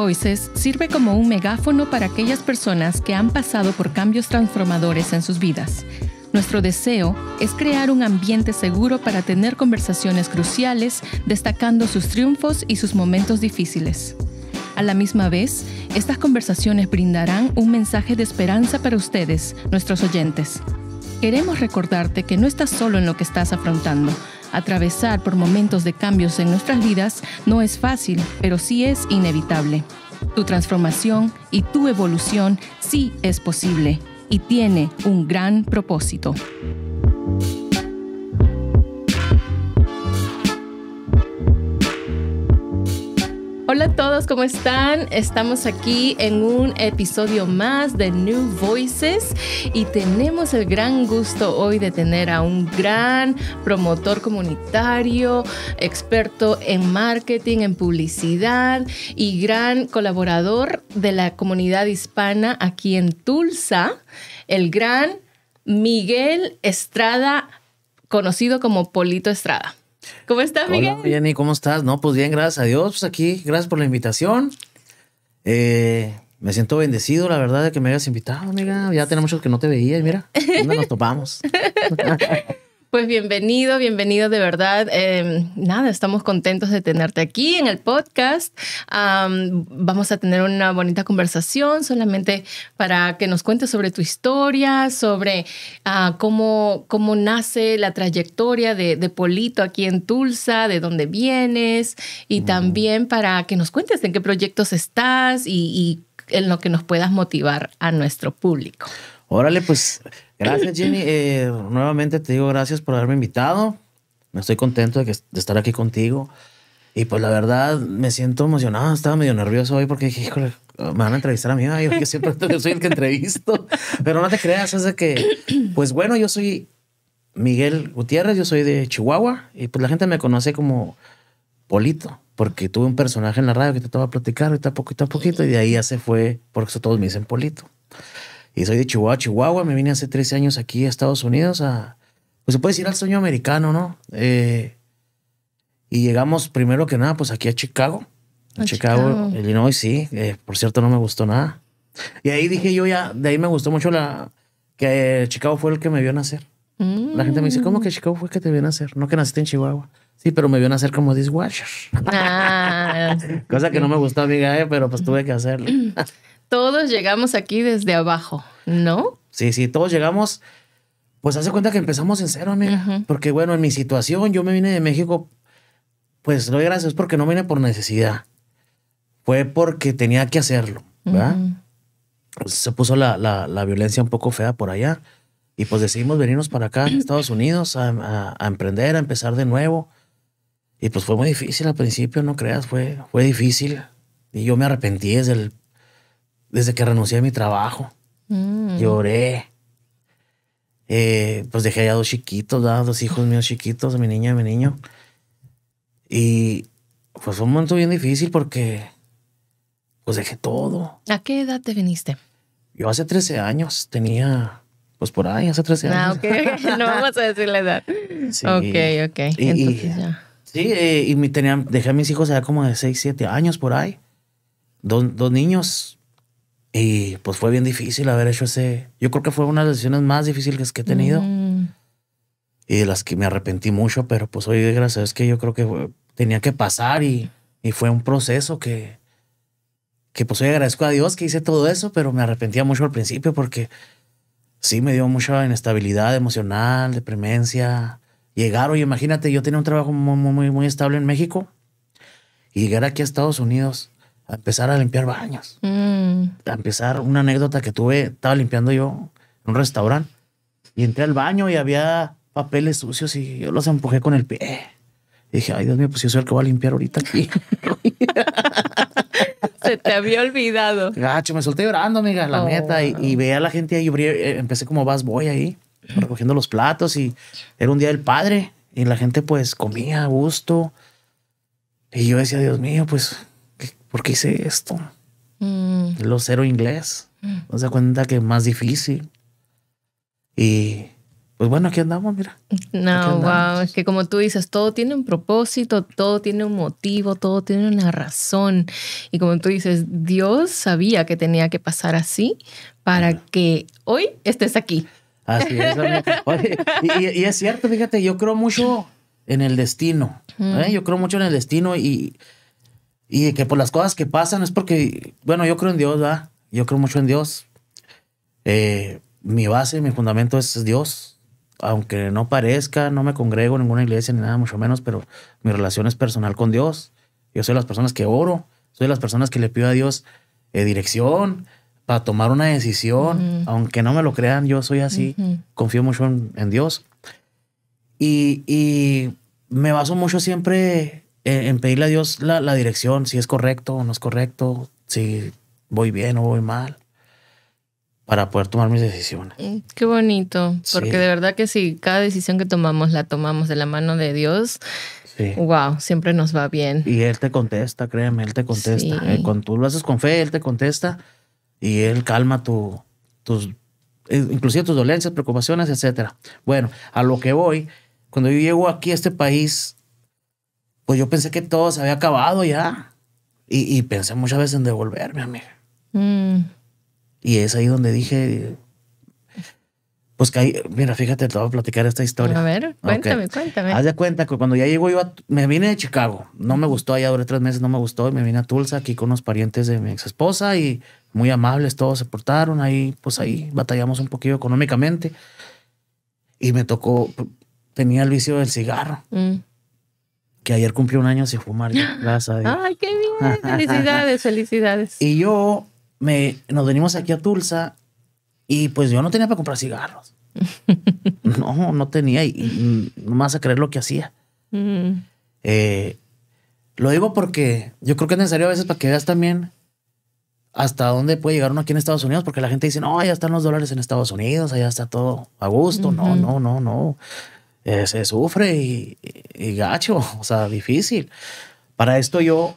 Voices sirve como un megáfono para aquellas personas que han pasado por cambios transformadores en sus vidas. Nuestro deseo es crear un ambiente seguro para tener conversaciones cruciales, destacando sus triunfos y sus momentos difíciles. A la misma vez, estas conversaciones brindarán un mensaje de esperanza para ustedes, nuestros oyentes. Queremos recordarte que no estás solo en lo que estás afrontando, Atravesar por momentos de cambios en nuestras vidas no es fácil, pero sí es inevitable. Tu transformación y tu evolución sí es posible y tiene un gran propósito. Hola a todos, ¿cómo están? Estamos aquí en un episodio más de New Voices y tenemos el gran gusto hoy de tener a un gran promotor comunitario, experto en marketing, en publicidad y gran colaborador de la comunidad hispana aquí en Tulsa, el gran Miguel Estrada, conocido como Polito Estrada. ¿Cómo estás, Miguel? Hola, Jenny, ¿cómo estás? No, pues bien, gracias a Dios. Pues aquí, gracias por la invitación. Eh, me siento bendecido, la verdad, de que me hayas invitado, amiga. Ya tenía muchos que no te veía y mira. ¿Dónde nos topamos? Pues bienvenido, bienvenido de verdad. Em, nada, estamos contentos de tenerte aquí en el podcast. vamos a tener una bonita conversación solamente para que nos cuentes sobre tu historia, sobre ah, cómo, cómo nace la trayectoria de, Polito aquí en Tulsa, de dónde vienes y también para que nos cuentes en qué proyectos estás y, y en lo que nos puedas motivar a nuestro público. Órale, pues Gracias, Jimmy. Eh, nuevamente te digo gracias por haberme invitado. Me estoy contento de, estar aquí contigo. Y pues la verdad me siento emocionado, estaba medio nervioso hoy porque dije, híjole, me van a entrevistar a mí, yo siempre soy el que entrevisto, pero no te creas, es de que, pues bueno, yo soy Miguel Gutiérrez, yo soy de Chihuahua y pues la gente me conoce como Polito, porque tuve un personaje en la radio que te estaba platicando y ahorita poquito a poquito y de ahí ya se fue, porque todos me dicen Polito. Y soy de Chihuahua, Chihuahua. Me vine hace 13 años aquí a Estados Unidos a. Pues se puede decir al sueño americano, ¿no? Eh, y llegamos primero que nada, pues aquí a Chicago. A Chicago, Illinois, sí. Eh, por cierto, no me gustó nada. Y ahí dije yo ya, de ahí me gustó mucho la. que Chicago fue el que me vio nacer. La gente me dice, ¿cómo que Chicago fue el que te vio nacer? No que naciste en Chihuahua. Sí, pero me vio nacer como dishwasher. Ah. Cosa que no me gustó, amiga, eh, pero pues tuve que hacerlo. todos llegamos aquí desde abajo, ¿no? Sí, sí, todos llegamos. Pues hace cuenta que empezamos en cero, amiga. Porque bueno, en mi situación, yo me vine de México, pues lo doy gracias porque no vine por necesidad. Fue porque tenía que hacerlo, ¿verdad? Pues, se puso la, violencia un poco fea por allá. Y pues decidimos venirnos para acá, a Estados Unidos, a, emprender, a empezar de nuevo. Y pues fue muy difícil al principio, no creas, fue, fue difícil. Y yo me arrepentí desde el desde que renuncié a mi trabajo. Mm. Lloré. Eh, pues dejé a dos chiquitos, dos hijos míos chiquitos, mi niña y mi niño. Y pues fue un momento bien difícil porque pues dejé todo. ¿A qué edad te viniste? Yo hace 13 años tenía, pues por ahí, hace 13 ah, años. Ah, ok, no vamos a decir la edad. Sí. Ok, ok. Entonces ya. Sí, eh, y me tenía, dejé a mis hijos allá como de 6, 7 años por ahí. dos niños, y pues fue bien difícil haber hecho ese. Yo creo que fue una de las decisiones más difíciles que he tenido. Mm. Y de las que me arrepentí mucho, pero pues hoy, gracias es que yo creo que tenía que pasar y, fue un proceso que. Que pues hoy agradezco a Dios que hice todo eso, pero me arrepentía mucho al principio porque sí me dio mucha inestabilidad emocional, depremencia. Llegar, oye, imagínate, yo tenía un trabajo muy, muy, muy estable en México y llegar aquí a Estados Unidos empezar a limpiar baños. Mm. A empezar una anécdota que tuve, estaba limpiando yo en un restaurante y entré al baño y había papeles sucios y yo los empujé con el pie. dije, ay Dios mío, pues yo soy el que va a limpiar ahorita aquí. Se te había olvidado. Gacho, me solté llorando, amiga, la neta. Y, y, oh. veía a la gente ahí, eh, empecé como vas voy ahí, recogiendo los platos y era un día del padre y la gente pues comía a gusto. Y yo decía, Dios mío, pues ¿por qué hice esto? Mm. Lo cero inglés. Mm. No se cuenta que es más difícil. Y pues bueno, aquí andamos, mira. No, wow, es que como tú dices, todo tiene un propósito, todo tiene un motivo, todo tiene una razón. Y como tú dices, Dios sabía que tenía que pasar así para que hoy estés aquí. Así es. y, y, es cierto, fíjate, yo creo mucho en el destino. Mm. ¿eh? Yo creo mucho en el destino y, y que por las cosas que pasan es porque, bueno, yo creo en Dios, ¿verdad? Yo creo mucho en Dios. Eh, mi base, mi fundamento es Dios. Aunque no parezca, no me congrego en ninguna iglesia ni nada, mucho menos, pero mi relación es personal con Dios. Yo soy de las personas que oro, soy de las personas que le pido a Dios eh, dirección para tomar una decisión. Aunque no me lo crean, yo soy así. Confío mucho en, en Dios. Y, y, me baso mucho siempre eh, en pedirle a Dios la, dirección, si es correcto o no es correcto, si voy bien o voy mal, para poder tomar mis decisiones. Eh, qué bonito, porque de verdad que si cada decisión que tomamos la tomamos de la mano de Dios, wow, siempre nos va bien. Y Él te contesta, créeme, Él te contesta. Eh, cuando tú lo haces con fe, Él te contesta y Él calma tu, tus, inclusive tus dolencias, preocupaciones, etc. Bueno, a lo que voy, cuando yo llego aquí a este país, pues yo pensé que todo se había acabado ya. Y, pensé muchas veces en devolverme, a Mm. Y es ahí donde dije, pues que ahí, mira, fíjate, te voy a platicar esta historia. A ver, cuéntame, cuéntame. Haz de cuenta que cuando ya llego yo, me vine de Chicago, no me gustó, allá duré tres meses, no me gustó, y me vine a Tulsa aquí con unos parientes de mi ex esposa y muy amables, todos se portaron ahí, pues ahí batallamos un poquito económicamente. Y me tocó, tenía el vicio del cigarro. Mm que ayer cumplió un año sin fumar, ya Plaza. Ay, qué bien. Felicidades, felicidades. y yo me, nos venimos aquí a Tulsa y pues yo no tenía para comprar cigarros. no, no tenía y, no vas a creer lo que hacía. Mm. Eh, lo digo porque yo creo que es necesario a veces para que veas también hasta dónde puede llegar uno aquí en Estados Unidos, porque la gente dice, no, ya están los dólares en Estados Unidos, allá está todo a gusto. No, no, no, no. Eh, se sufre y, gacho, o sea, difícil. Para esto yo,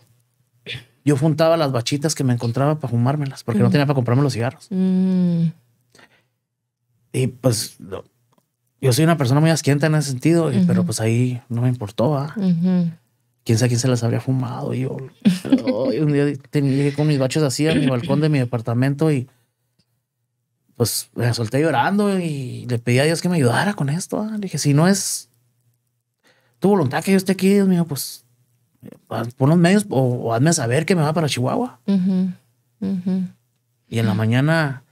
yo juntaba las bachitas que me encontraba para fumármelas, porque no tenía para comprarme los cigarros. Mm. Y pues yo soy una persona muy asquienta en ese sentido, pero pues ahí no me importó. Quién sabe quién se las habría fumado. Y yo, un día tenía con mis bachos así en mi balcón de mi departamento y pues me solté llorando y le pedí a Dios que me ayudara con esto. Ah. Le dije, si no es tu voluntad que yo esté aquí, Dios mío, pues pon los medios o, hazme saber que me va para Chihuahua. Y en la mañana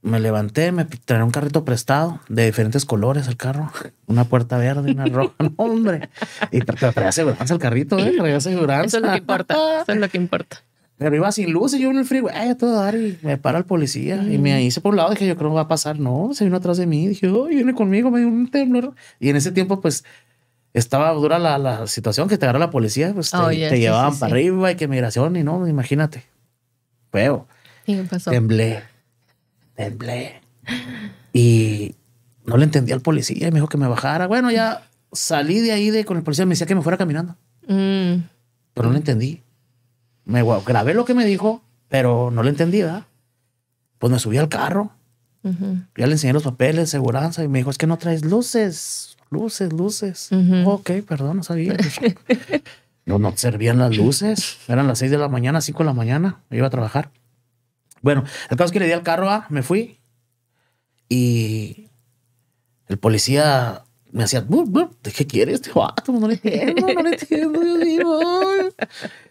me levanté, me traía un carrito prestado de diferentes colores el carro, una puerta verde, una roja, no, hombre. Y traía aseguranza el carrito, ¿eh? traía aseguranza. Eso es lo que importa, eso es lo que importa. Pero iba sin y yo en el frío ay todo dar me para el policía. Y me hice mm. por un lado, dije, yo creo que va a pasar. No, se vino atrás de mí, dije, oh, viene conmigo, me dio un temblor. Y en ese tiempo, pues, estaba dura la, situación que te agarra la policía, pues te, oh, llevaban para arriba y que migración y no, imagínate. Feo. Temblé. Temblé. Y no le entendí al policía y me dijo que me bajara. Bueno, ya salí de ahí de, con el policía, me decía que me fuera caminando. Mm. Pero no le entendí. Me grabé lo que me dijo, pero no lo entendía. Pues me subí al carro. Ya le enseñé los papeles, de seguridad, y me dijo, es que no traes luces, luces, luces. Ok, perdón, no sabía. no, no servían las luces. Eran las 6 de la mañana, 5 de la mañana, iba a trabajar. Bueno, el caso es que le di al carro, a ah, me fui y el policía me hacían, ¿qué quiere ah, este pues, vato? No le entiendo, no le entiendo.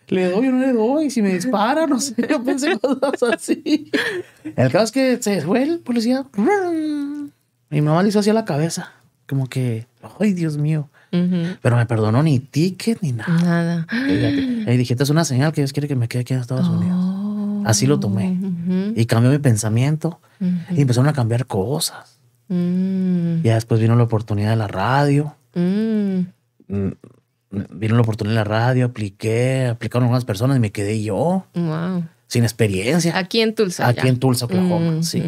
le doy o no le doy, si me dispara, no sé, yo pensé cosas así. El caso es que se fue el policía. Mi mamá le hizo hacia la cabeza, como que, ay, Dios mío. Pero me perdonó ni ticket ni nada. Nada. Y dije, esta es una señal que Dios quiere que me quede aquí en Estados Unidos. Así lo tomé. Oh, y cambió mi pensamiento. Y empezaron a cambiar cosas. Mm. Ya después vino la oportunidad de la radio. Mm. Mm, vino la oportunidad de la radio, apliqué, aplicaron algunas personas y me quedé yo. Sin experiencia. Aquí en Tulsa. Aquí en Tulsa, Oklahoma, mm, sí.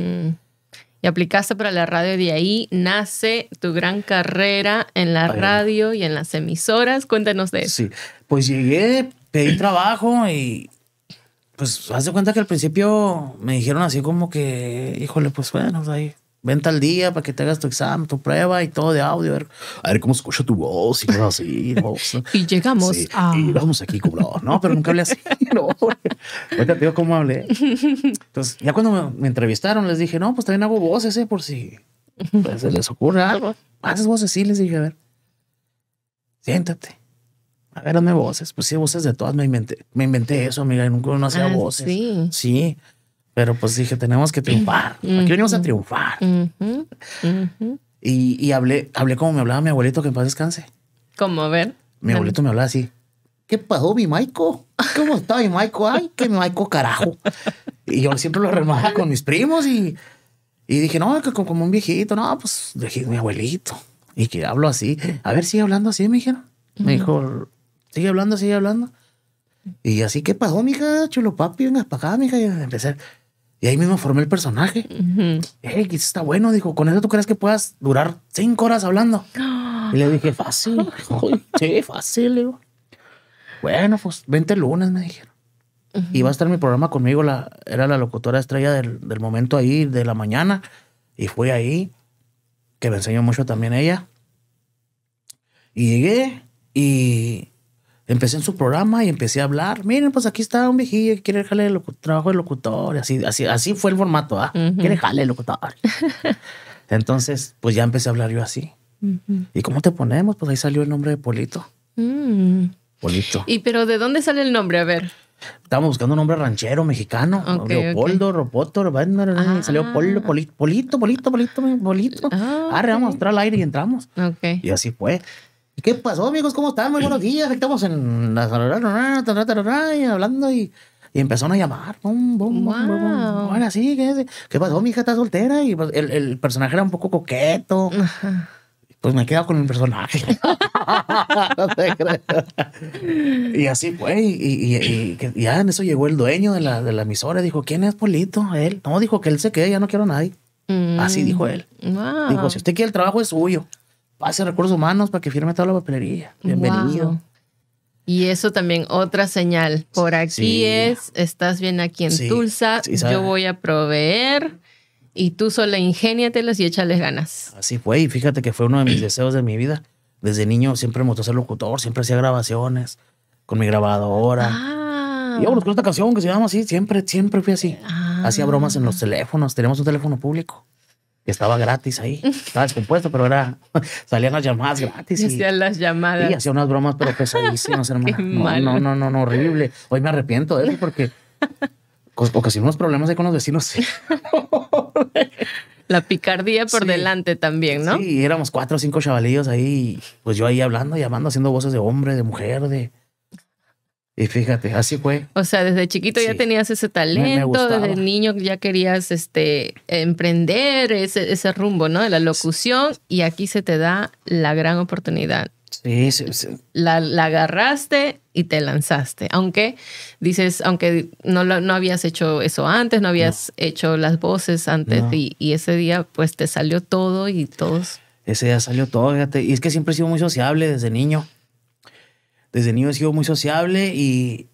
Y aplicaste para la radio y de ahí nace tu gran carrera en la radio y en las emisoras. Cuéntanos de eso. Sí, pues llegué, pedí trabajo y pues haz de cuenta que al principio me dijeron así como que, híjole, pues bueno, pues, ahí Venta al día para que te hagas tu examen, tu prueba y todo de audio. A ver, a ver cómo escucha tu voz y cosas así. y llegamos a... Y vamos aquí como... No, pero nunca hablé así. No, te digo cómo hablé. Entonces, ya cuando me, entrevistaron, les dije, no, pues también hago voces, ¿eh? Por si pues, se les ocurre algo. Haces voces, sí, les dije, a ver. Siéntate. A ver, hazme voces. Pues sí, voces de todas. Me inventé, me inventé eso, amiga. nunca no hacía ah, voces. Sí. Sí. Pero pues dije, tenemos que triunfar. Mm. Aquí venimos a mm. triunfar. Mm-hmm. Mm-hmm. Y, hablé, hablé como me hablaba mi abuelito, que en paz descanse. ¿Cómo? A ver. Mi abuelito me hablaba así. ¿Qué pasó, mi Maico? ¿Cómo está mi Maico? Ay, qué mi Maico, carajo. Y yo siempre lo remojaba con mis primos y, dije, no, como un viejito, no, pues dije, mi abuelito. Y que hablo así. A ver, sigue hablando así, me dijeron. Me dijo, sigue hablando, sigue hablando. Y así, ¿qué pasó, mija? Chulo papi, vengas para acá, mija. Y empecé. Y ahí mismo formé el personaje. Ey, quizás está bueno, dijo, con eso tú crees que puedas durar cinco horas hablando. Y le dije, fácil. sí, fácil. Bueno, pues 20 lunes, me dijeron. Y va a estar mi programa conmigo, la, era la locutora estrella del, del, momento ahí, de la mañana. Y fui ahí, que me enseñó mucho también ella. Y llegué y empecé en su programa y empecé a hablar. Miren, pues aquí está un viejillo que quiere dejarle el trabajo de locutor. Así, así, así fue el formato. ¿ah? Quiere dejarle el locutor. Entonces, pues ya empecé a hablar yo así. ¿Y cómo te ponemos? Pues ahí salió el nombre de Polito. Mm. Polito. ¿Y pero de dónde sale el nombre? A ver. Estábamos buscando un nombre ranchero mexicano. Leopoldo, okay. salió ah. Polito, Polito, Polito, Polito. polito. Ah, vamos a mostrar al aire y entramos. Y así fue. ¿Qué pasó, amigos? ¿Cómo están? Muy buenos días. Estamos en la y hablando y, y empezaron a llamar. Bum, ¿qué, pasó? Mi hija está soltera y pues, el, personaje era un poco coqueto. Pues me he quedado con el personaje. y así fue. Y, ya en eso llegó el dueño de la, de la emisora. Dijo, ¿quién es Polito? Él. No, dijo que él se quede, ya no quiero a nadie. Así dijo él. Mm, dijo, si usted quiere el trabajo es suyo pase recursos humanos para que firme toda la papelería. Bienvenido. Y eso también, otra señal. Por aquí es, estás bien aquí en Tulsa, yo voy a proveer y tú solo ingéniatelas y échales ganas. Así fue, y fíjate que fue uno de mis deseos de mi vida. Desde niño siempre me gustó ser locutor, siempre hacía grabaciones con mi grabadora. Ah. Y bueno, con esta canción que se llama así, siempre, siempre fui así. Ah. Hacía bromas en los teléfonos, tenemos un teléfono público estaba gratis ahí. Estaba descompuesto, pero era, salían las llamadas gratis. Y, hacían las llamadas. Y hacía unas bromas, pero pesadísimas, hermano. No, no, no, no, horrible. Hoy me arrepiento de eso porque ocasionó unos problemas ahí con los vecinos. La picardía por delante también, ¿no? Sí, éramos cuatro o cinco chavalillos ahí, pues yo ahí hablando, llamando, haciendo voces de hombre, de mujer, de y fíjate, así fue. O sea, desde chiquito ya tenías ese talento, desde niño ya querías este, emprender ese, ese rumbo, ¿no? De la locución y aquí se te da la gran oportunidad. Sí, sí, La, agarraste y te lanzaste. Aunque dices, aunque no, no habías hecho eso antes, no habías hecho las voces antes y, y, ese día pues te salió todo y todos. Ese día salió todo, fíjate. Y es que siempre he sido muy sociable desde niño desde niño he sido muy sociable y.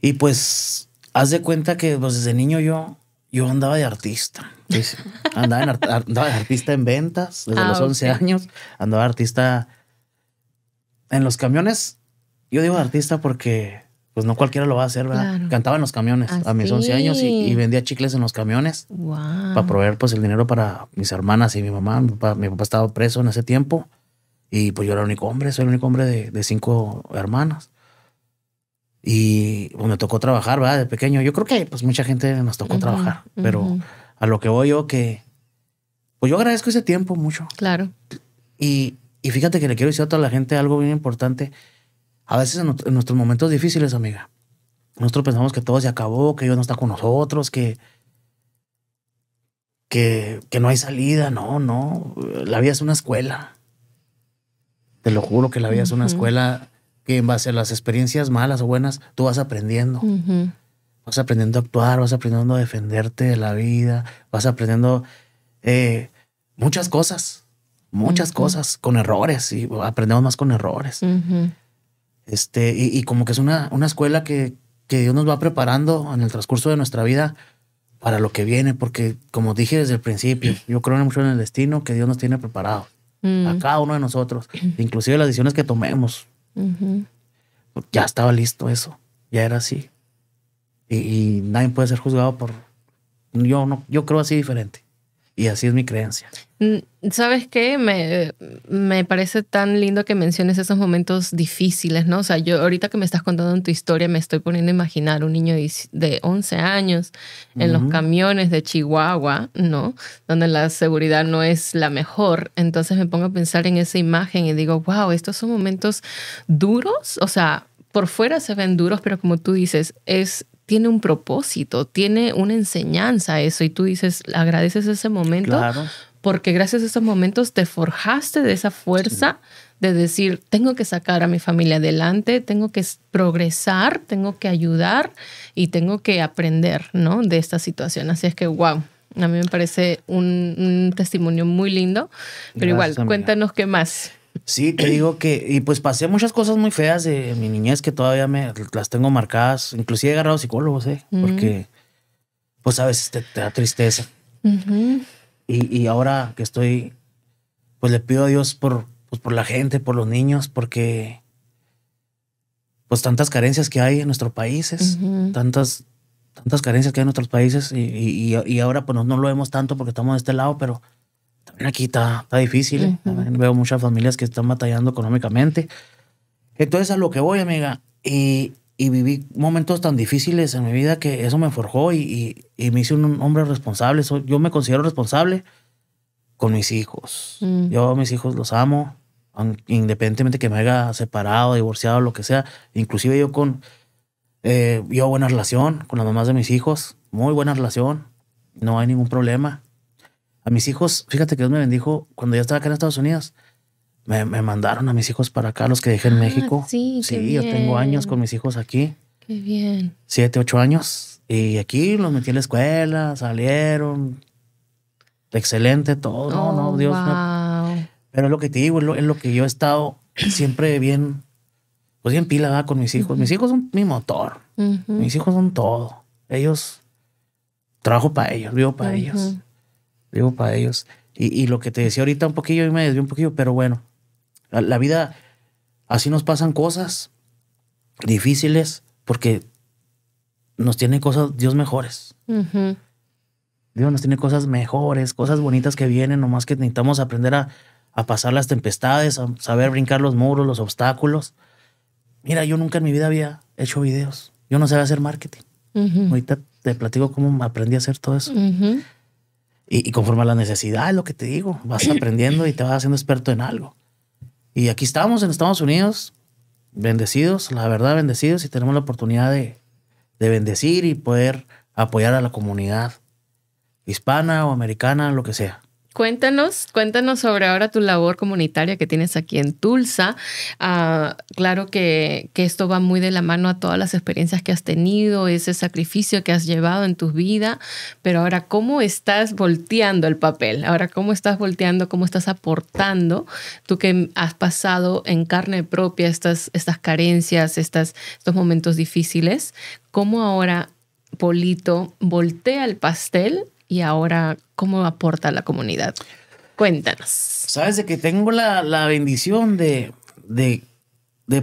Y pues, haz de cuenta que pues, desde niño yo, yo andaba de artista. andaba, en andaba, de artista en ventas desde ah, los 11 años. Andaba de artista en los camiones. Yo digo de artista porque pues no cualquiera lo va a hacer, ¿verdad? Cantaba en los camiones a mis 11 ah, años y, vendía chicles en los camiones wow. para proveer pues el dinero para mis hermanas y mi mamá. Mi papá, mi papá estaba preso en ese tiempo. Y pues yo era el único hombre, soy el único hombre de, de cinco hermanas. Y pues me tocó trabajar, ¿verdad? De pequeño. Yo creo que pues mucha gente nos tocó trabajar, pero a lo que voy yo que... Pues yo agradezco ese tiempo mucho. Claro. Y, y fíjate que le quiero decir a toda la gente algo bien importante. A veces en, nuestros momentos difíciles, amiga, nosotros pensamos que todo se acabó, que Dios no está con nosotros, que, que, que no hay salida. No, no. La vida es una escuela. Te lo juro que la vida es una escuela que en base a las experiencias malas o buenas, tú vas aprendiendo. Vas aprendiendo a actuar, vas aprendiendo a defenderte de la vida, vas aprendiendo eh, muchas cosas, muchas cosas con errores y aprendemos más con errores. Este, y, como que es una, escuela que, que, Dios nos va preparando en el transcurso de nuestra vida para lo que viene, porque como dije desde el principio, yo creo mucho en el destino que Dios nos tiene preparado. Mm. a cada uno de nosotros, inclusive las decisiones que tomemos. Ya estaba listo eso, ya era así. Y, y, nadie puede ser juzgado por... Yo, no, yo creo así diferente. Y así es mi creencia. Mm, ¿Sabes qué? Me, parece tan lindo que menciones esos momentos difíciles, ¿no? O sea, yo ahorita que me estás contando en tu historia me estoy poniendo a imaginar un niño de 11 años en los camiones de Chihuahua, ¿no? Donde la seguridad no es la mejor. Entonces me pongo a pensar en esa imagen y digo, wow, estos son momentos duros. O sea, por fuera se ven duros, pero como tú dices, es tiene un propósito, tiene una enseñanza eso y tú dices, agradeces ese momento porque gracias a esos momentos te forjaste de esa fuerza de decir, tengo que sacar a mi familia adelante, tengo que progresar, tengo que ayudar y tengo que aprender, ¿no? De esta situación. Así es que, wow. A mí me parece un, testimonio muy lindo, pero igual, cuéntanos qué más. Sí, te digo que, y pues pasé muchas cosas muy feas de mi niñez que todavía me las tengo marcadas. Inclusive he agarrado psicólogos, ¿eh? Porque, pues a veces te, da tristeza. y, ahora que estoy, pues le pido a Dios por, pues, por la gente, por los niños, porque pues tantas carencias que hay en nuestros países, tantas, tantas carencias que hay en nuestros países y, ahora pues no, lo vemos tanto porque estamos de este lado, pero también aquí está, está difícil. ¿eh? Veo muchas familias que están batallando económicamente. Entonces, a lo que voy, amiga, y, viví momentos tan difíciles en mi vida que eso me forjó y, me hice un hombre responsable. Yo me considero responsable con mis hijos. Mm. Yo a mis hijos los amo, independientemente que me haya separado, divorciado, lo que sea. Inclusive yo con... Eh, yo buena relación con las mamás de mis hijos, muy buena relación, no hay ningún problema. A mis hijos, fíjate que Dios me bendijo cuando ya estaba acá en Estados Unidos. Me, mandaron a mis hijos para acá, los que dejé en ah, México. Sí, sí yo tengo años con mis hijos aquí. Qué bien. Siete, ocho años. Y aquí los metí en la escuela, salieron. Excelente todo. no, no, oh, Dios. Pero es lo que te digo, es lo, que yo he estado siempre bien pues bien pila con mis hijos. Mis hijos son mi motor. Mis hijos son todo. Ellos trabajo para ellos, vivo para ellos vivo para ellos. Y, y, lo que te decía ahorita un poquillo, y me desvió un poquillo, pero bueno, la, vida, así nos pasan cosas difíciles porque nos tiene cosas, Dios mejores. Uh Dios nos tiene cosas mejores, cosas bonitas que vienen, nomás que necesitamos aprender a, a pasar las tempestades, a saber brincar los muros, los obstáculos. Mira, yo nunca en mi vida había hecho videos. Yo no sabía hacer marketing. Ahorita te platico cómo aprendí a hacer todo eso. Y, conforme a la necesidad, es lo que te digo, vas aprendiendo y te vas haciendo experto en algo. Y aquí estamos en Estados Unidos, bendecidos, la verdad, bendecidos, y tenemos la oportunidad de, de bendecir y poder apoyar a la comunidad hispana o americana, lo que sea. Cuéntanos, cuéntanos sobre ahora tu labor comunitaria que tienes aquí en Tulsa. Ah, claro que, esto va muy de la mano a todas las experiencias que has tenido, ese sacrificio que has llevado en tu vida, pero ahora cómo estás volteando el papel, ahora cómo estás volteando, cómo estás aportando, tú que has pasado en carne propia estas, estas carencias, estos momentos difíciles, cómo ahora Polito voltea el pastel y ahora cómo aporta la comunidad. Cuéntanos. Sabes de que tengo la, bendición de,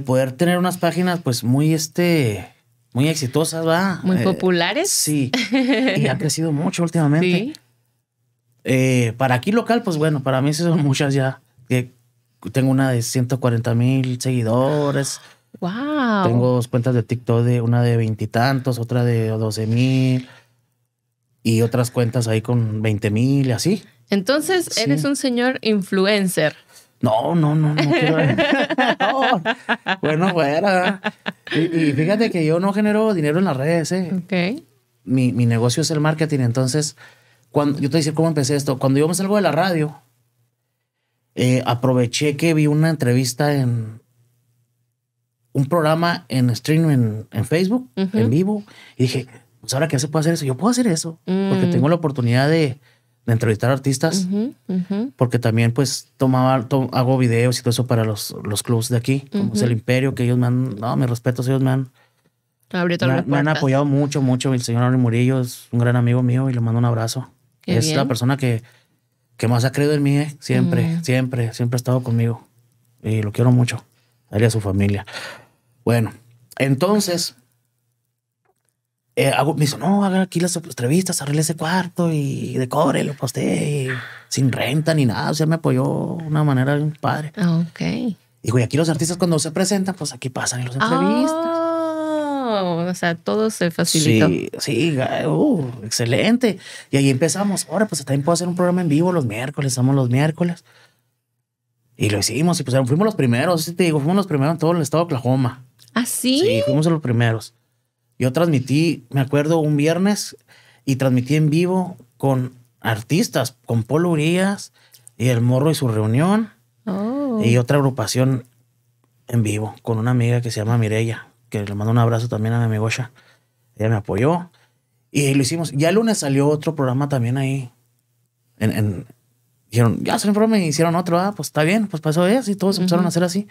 poder tener unas páginas pues muy este muy exitosas, ¿va? Muy eh, populares. Sí. Y ha crecido mucho últimamente. ¿Sí? Eh, para aquí local, pues bueno, para mí son muchas ya. tengo una de 140 mil seguidores. Wow. Tengo dos cuentas de TikTok de una de veintitantos, otra de 12 mil y otras cuentas ahí con 20 mil y así. Entonces, eres un señor influencer. No, no, no, no quiero. Bueno, Y, fíjate que yo no genero dinero en las redes, ¿eh? Ok. Mi, negocio es el marketing. Entonces, cuando yo te decía cómo empecé esto, cuando yo me salgo de la radio, eh, aproveché que vi una entrevista en un programa en streaming en, Facebook, en vivo, y dije, ¿Sabes pues, ahora que se puede hacer eso, yo puedo hacer eso, porque mm. tengo la oportunidad de, entrevistar artistas, porque también pues tomaba, hago videos y todo eso para los, los clubs de aquí, como es el Imperio, que ellos me han, no, mis respetos, ellos me han, me, han apoyado mucho, mucho. El señor Ari Murillo es un gran amigo mío y le mando un abrazo. es la persona que, que más ha creído en mí, ¿eh? siempre, mm. siempre, siempre ha estado conmigo y lo quiero mucho, él y a su familia. Bueno, entonces eh, me dijo, no, hagan aquí las entrevistas, arregle ese cuarto y decore lo usted, sin renta ni nada. O sea, me apoyó de una manera bien padre. Ah, ok. y güey aquí los artistas cuando se presentan, pues aquí pasan en las entrevistas. Ah, o sea, todo se facilitó. Sí, sí, uh, excelente. Y ahí empezamos. Ahora, pues también puedo hacer un programa en vivo los miércoles, estamos los miércoles. Y lo hicimos y pues fuimos los primeros, sí te digo, fuimos los primeros en todo el estado de Oklahoma. ¿Ah, sí? Sí, fuimos los primeros. Yo transmití, me acuerdo, un viernes y transmití en vivo con artistas, con Polo Urias y El Morro y su reunión. Oh. Y otra agrupación en vivo con una amiga que se llama Mirella, que le mando un abrazo también a mi amigo Ella me apoyó y lo hicimos. Ya el lunes salió otro programa también ahí. dijeron, ya se programa hicieron otro. Ah, pues está bien, pues pasó eso y todos empezaron a hacer así.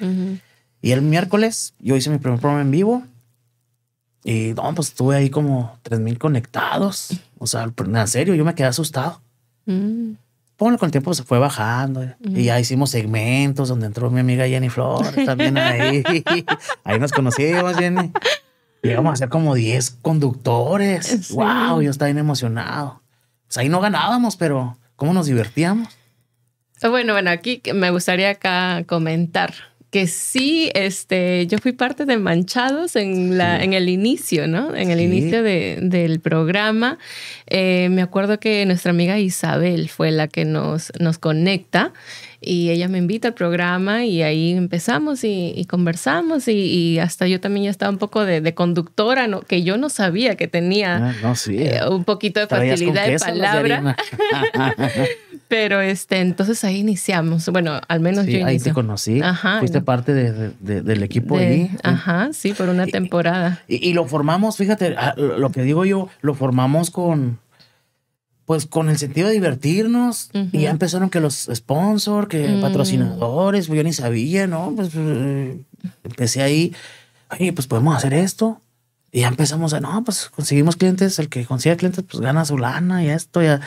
Y el miércoles yo hice mi primer programa en vivo y no, pues tuve ahí como 3000 conectados. O sea, en serio, yo me quedé asustado. Mm. Bueno, con el tiempo se fue bajando eh. mm. y ya hicimos segmentos donde entró mi amiga Jenny Flores también ahí. ahí nos conocíamos, Jenny. Llegamos a ser como 10 conductores. Wow, yo estaba bien emocionado. O pues, sea, ahí no ganábamos, pero ¿cómo nos divertíamos? Ah, bueno, bueno, aquí me gustaría acá comentar que sí, este, yo fui parte de Manchados en, la, en el inicio, ¿no? En el inicio del programa. Eh, me acuerdo que nuestra amiga Isabel fue la que nos, nos conecta y ella me invita al programa y ahí empezamos y, conversamos y, hasta yo también ya estaba un poco de, conductora, ¿no? que yo no sabía que tenía ah, eh, un poquito de facilidad de palabra. Pero este, entonces ahí iniciamos. Bueno, al menos sí, yo ahí te conocí. Ajá, Fuiste parte del equipo ahí. Ajá, sí, por una temporada. Y, lo formamos, fíjate, ah, lo que digo yo, lo formamos con pues con el sentido de divertirnos y ya empezaron que los sponsors, que mm. patrocinadores, pues, yo ni sabía, ¿no? Pues eh, empecé ahí, oye, pues podemos hacer esto. Y ya empezamos a, no, pues conseguimos clientes, el que consiga clientes, pues gana su lana y esto, ya.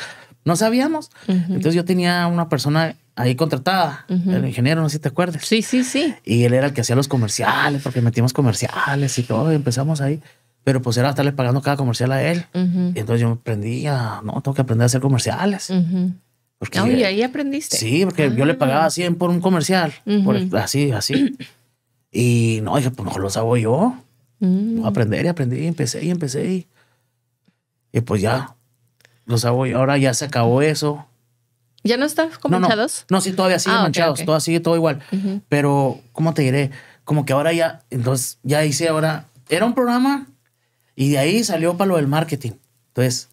No sabíamos. Entonces yo tenía una persona ahí contratada, el ingeniero, no sé si te acuerdas. Sí, sí, sí. Y él era el que hacía los comerciales, porque metíamos comerciales y todo, empezamos ahí. Pero pues era estarle pagando cada comercial a él. entonces yo aprendí no, tengo que aprender a hacer comerciales. Porque, y eh, ahí aprendiste. Sí, porque yo le ah. pagaba 100 por un comercial, así, así. Y no, dije, pues mejor lo hago yo. Mm. aprender y aprendí y empecé y empecé. Y, y pues ya, hago Ahora ya se acabó eso. ¿Ya no estás con manchados? No, no, sí, todavía siguen ah, manchados, todavía sigue todo igual. Pero, ¿cómo te diré? Como que ahora ya, entonces ya hice ahora, era un programa y de ahí salió para lo del marketing. Entonces,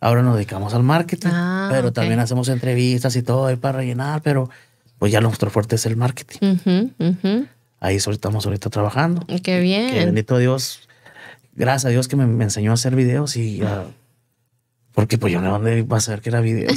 ahora nos dedicamos al marketing, ah, pero también hacemos entrevistas y todo ahí para rellenar, pero pues ya nuestro fuerte es el marketing. ahí -huh, Ahí estamos ahorita trabajando. Qué bien. bendito Dios. Gracias a Dios que me, me enseñó a hacer videos y a porque pues yo no dónde vas a saber que era video,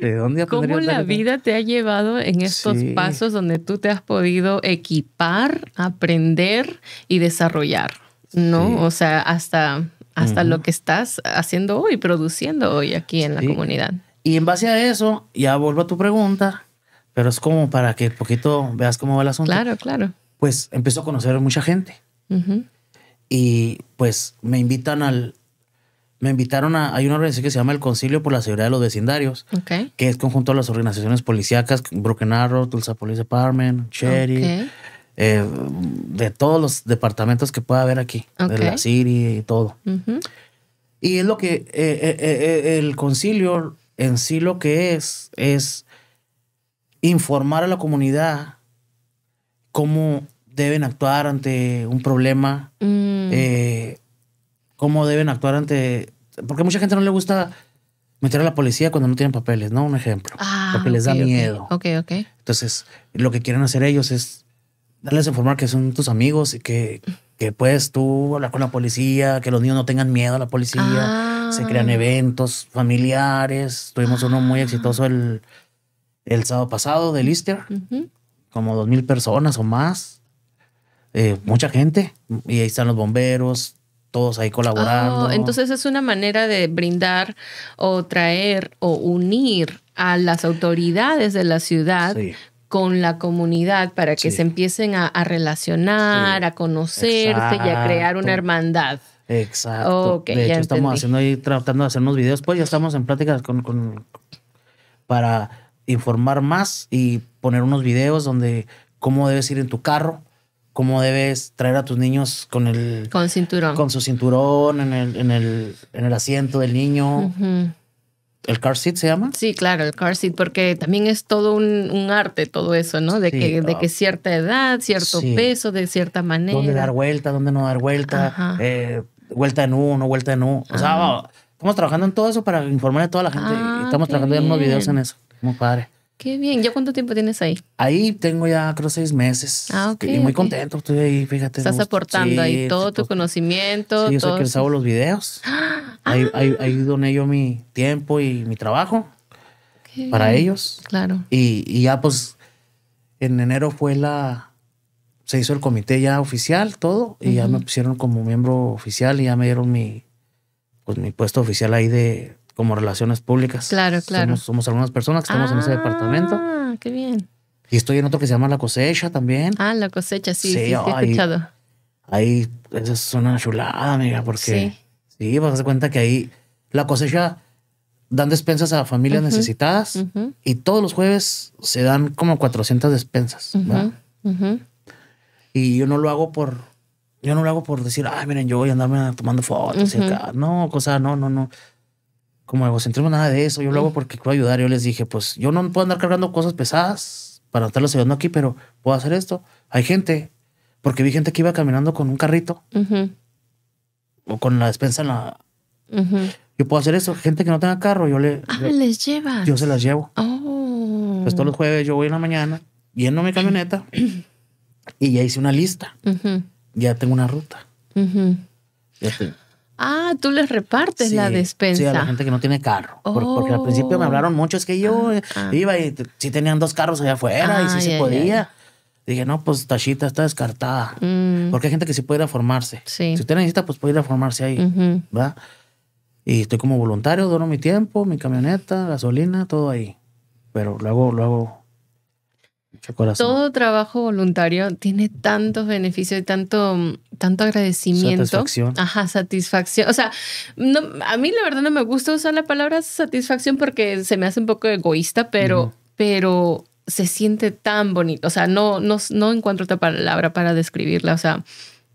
¿De dónde ¿Cómo la vida te ha llevado en estos pasos donde tú te has podido equipar, aprender y desarrollar? ¿No? O sea, hasta, hasta lo que estás haciendo hoy, produciendo hoy aquí en la comunidad. Y en base a eso, ya vuelvo a tu pregunta, pero es como para que poquito veas cómo va el asunto. Claro, claro. Pues empezó a conocer a mucha gente. Y pues me invitan al, me invitaron a, hay una organización que se llama el Concilio por la Seguridad de los Vecindarios, que es conjunto de las organizaciones policíacas, Broken Arrow, Tulsa Police Department, Cherry, eh, de todos los departamentos que pueda haber aquí, de la City y todo. Y es lo que eh, eh, el concilio en sí lo que es, es informar a la comunidad cómo deben actuar ante un problema. Mm cómo deben actuar ante. Porque mucha gente no le gusta meter a la policía cuando no tienen papeles, ¿no? Un ejemplo. Ah, porque les da miedo. Ok, ok. Entonces, lo que quieren hacer ellos es darles a informar que son tus amigos y que, puedes tú hablar con la policía, que los niños no tengan miedo a la policía. Se ah. crean eventos familiares. Tuvimos uno muy ah. exitoso el, sábado pasado del Easter. Como dos mil personas o más. Eh, mucha gente. Y ahí están los bomberos, ahí colaborando. Oh, entonces es una manera de brindar o traer o unir a las autoridades de la ciudad con la comunidad para que se empiecen a, relacionar, a conocerse y a crear una hermandad. Exacto. de hecho, estamos haciendo ahí, tratando de hacer unos videos, pues ya estamos en pláticas con, con, para informar más y poner unos videos donde cómo debes ir en tu carro, cómo debes traer a tus niños con el... Con cinturón. Con su cinturón en el, en el, en el asiento del niño. ¿El car seat se llama? Sí, claro, el car seat, porque también es todo un, arte todo eso, ¿no? De, que, de que cierta edad, cierto peso, de cierta manera. ¿Dónde dar vuelta? ¿Dónde no dar vuelta? Eh, vuelta en U, no vuelta en U. O sea, vamos estamos trabajando en todo eso para informar a toda la gente. Ah, estamos trabajando en unos videos en eso. Muy padre. Qué bien. ¿Ya cuánto tiempo tienes ahí? Ahí tengo ya, creo, seis meses. Ah, ok. Y muy contento, estoy ahí, fíjate. Estás aportando ahí todo tu conocimiento. Sí, yo que les hago los videos. Ah, ahí, ahí, doné yo mi tiempo y mi trabajo para ellos. Claro. Y, ya, pues, en enero fue la. Se hizo el comité ya oficial, todo, y ya me pusieron como miembro oficial y ya me dieron mi, pues, mi puesto oficial ahí de como relaciones públicas. Claro, claro. Somos, algunas personas que estamos en ese ah, departamento. Ah, qué bien. Y estoy en otro que se llama La Cosecha también. Ah, La Cosecha, sí, sí, he escuchado. Ahí, es una chulada, amiga, porque sí, vas a dar cuenta que ahí La Cosecha dan despensas a familias necesitadas y todos los jueves se dan como 400 despensas. y yo no lo hago por, yo no lo hago por decir, ay, miren, yo voy a andarme tomando fotos y acá. No, cosa, no, no, no como egocentrismo, pues, nada de eso. Yo lo hago porque quiero ayudar. Yo les dije, pues yo no puedo andar cargando cosas pesadas para estarlos ayudando aquí, pero puedo hacer esto. Hay gente, porque vi gente que iba caminando con un carrito o con la despensa en la. Yo puedo hacer eso. Gente que no tenga carro, yo le. Ah, les lleva. Yo se las llevo. Oh. Pues todos los jueves yo voy en la mañana, lleno mi camioneta y ya hice una lista. Ya tengo una ruta. Ah, tú les repartes la despensa. Sí, a la gente que no tiene carro. porque al principio me oh. hablaron mucho, es que yo ah, ah. iba y si tenían dos carros allá afuera y si ah, se podía. Dije, no, pues Tachita está descartada. Mm. Porque hay gente que sí puede ir a formarse. Sí. Si usted necesita, pues puede ir a formarse ahí. Y estoy como voluntario, duro mi tiempo, mi camioneta, gasolina, todo ahí. Pero luego, luego todo trabajo voluntario tiene tantos beneficios y tanto, tanto agradecimiento. Satisfacción. Ajá, satisfacción. O sea, a mí la verdad no me gusta usar la palabra satisfacción porque se me hace un poco egoísta, pero, pero se siente tan bonito. O sea, no, no, no encuentro otra palabra para describirla. O sea,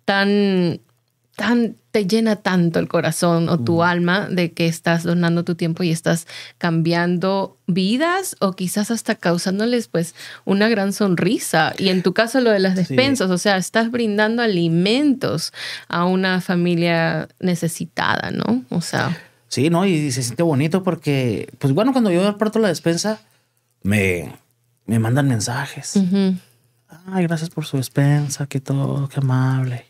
tan te llena tanto el corazón o tu alma de que estás donando tu tiempo y estás cambiando vidas o quizás hasta causándoles pues una gran sonrisa. Y en tu caso lo de las despensas, o sea, estás brindando alimentos a una familia necesitada, ¿no? O sea... Sí, ¿no? Y se siente bonito porque, pues bueno, cuando yo aparto la despensa, me, me mandan mensajes. Ay, gracias por su despensa, que todo, qué amable.